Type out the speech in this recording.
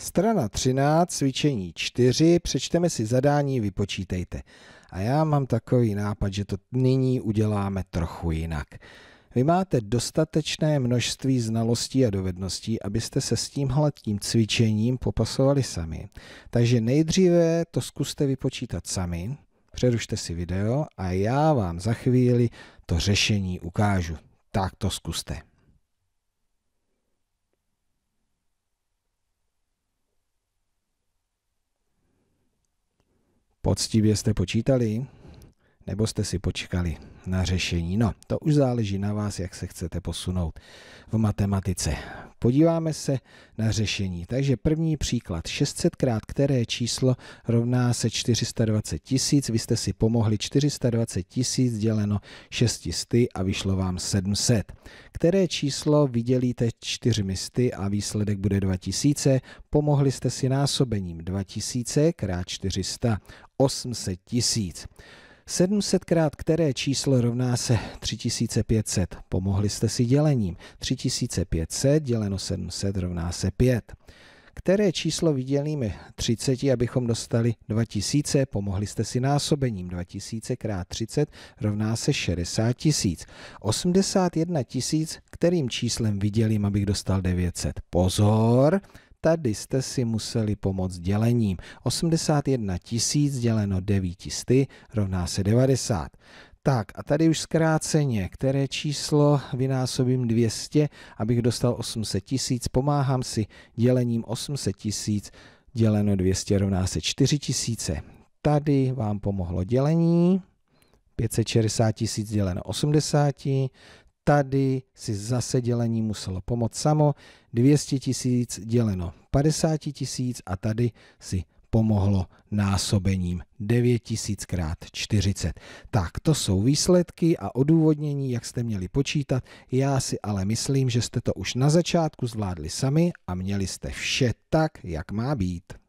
Strana 13, cvičení 4, přečteme si zadání, vypočítejte. A já mám takový nápad, že to nyní uděláme trochu jinak. Vy máte dostatečné množství znalostí a dovedností, abyste se s tímhle tím cvičením popasovali sami. Takže nejdříve to zkuste vypočítat sami, přerušte si video a já vám za chvíli to řešení ukážu. Tak to zkuste. Poctivě jste počítali? Nebo jste si počkali? na řešení. No, to už záleží na vás, jak se chcete posunout v matematice. Podíváme se na řešení. Takže první příklad. 600 krát které číslo rovná se 420 tisíc. Vy jste si pomohli 420 tisíc děleno 600 a vyšlo vám 700. Které číslo vydělíte 400 a výsledek bude 2000. Pomohli jste si násobením 2000 krát 400 800 tisíc. 700 krát které číslo rovná se 3500. Pomohli jste si dělením. 3500 děleno 700 rovná se 5. Které číslo vydělíme 30, abychom dostali 2000, pomohli jste si násobením. 2000 krát 30 rovná se 60 tisíc. 81 tisíc, kterým číslem vydělím, abych dostal 900. Pozor, tady jste si museli pomoct dělením. 81 tisíc děleno sty rovná se 90. Tak a tady už zkráceně, které číslo vynásobím 200, abych dostal 800 tisíc, pomáhám si dělením 800 tisíc, děleno 200 rovná se 4 tisíce. Tady vám pomohlo dělení, 560 tisíc děleno 80, tady si zase dělení muselo pomoct samo, 200 tisíc děleno 50 tisíc a tady si pomohlo násobením 9000 krát 40. Tak to jsou výsledky a odůvodnění, jak jste měli počítat. Já si ale myslím, že jste to už na začátku zvládli sami a měli jste vše tak, jak má být.